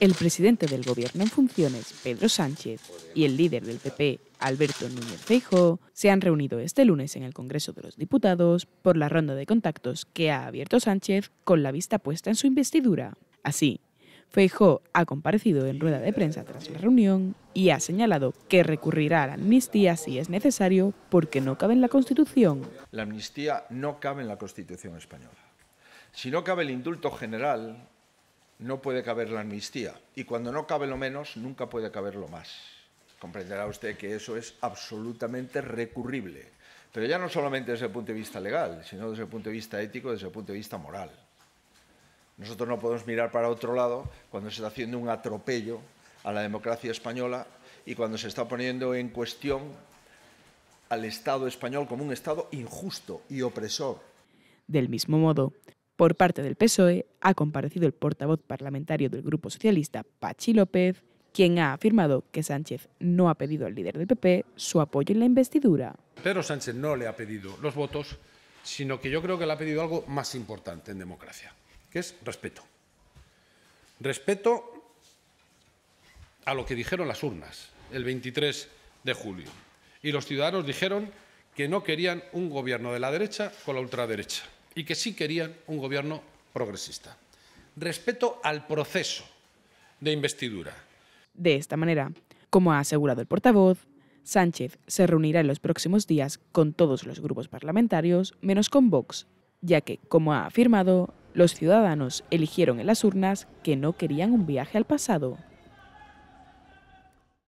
El presidente del gobierno en funciones, Pedro Sánchez, y el líder del PP, Alberto Núñez Feijóo, se han reunido este lunes en el Congreso de los Diputados por la ronda de contactos que ha abierto Sánchez con la vista puesta en su investidura. Así, Feijóo ha comparecido en rueda de prensa tras la reunión y ha señalado que recurrirá a la amnistía si es necesario porque no cabe en la Constitución. La amnistía no cabe en la Constitución española. Si no cabe el indulto general, no puede caber la amnistía. Y cuando no cabe lo menos, nunca puede caber lo más. Comprenderá usted que eso es absolutamente recurrible. Pero ya no solamente desde el punto de vista legal, sino desde el punto de vista ético, desde el punto de vista moral. Nosotros no podemos mirar para otro lado cuando se está haciendo un atropello a la democracia española y cuando se está poniendo en cuestión al Estado español como un Estado injusto y opresor. Del mismo modo, por parte del PSOE ha comparecido el portavoz parlamentario del Grupo Socialista, Pachi López, quien ha afirmado que Sánchez no ha pedido al líder del PP su apoyo en la investidura. Pero Sánchez no le ha pedido los votos, sino que yo creo que le ha pedido algo más importante en democracia, que es respeto. Respeto a lo que dijeron las urnas el 23 de julio. Y los ciudadanos dijeron que no querían un gobierno de la derecha con la ultraderecha y que sí querían un gobierno progresista. Respeto al proceso de investidura. De esta manera, como ha asegurado el portavoz, Sánchez se reunirá en los próximos días con todos los grupos parlamentarios, menos con Vox, ya que, como ha afirmado, los ciudadanos eligieron en las urnas que no querían un viaje al pasado.